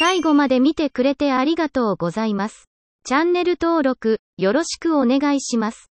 最後まで見てくれてありがとうございます。チャンネル登録、よろしくお願いします。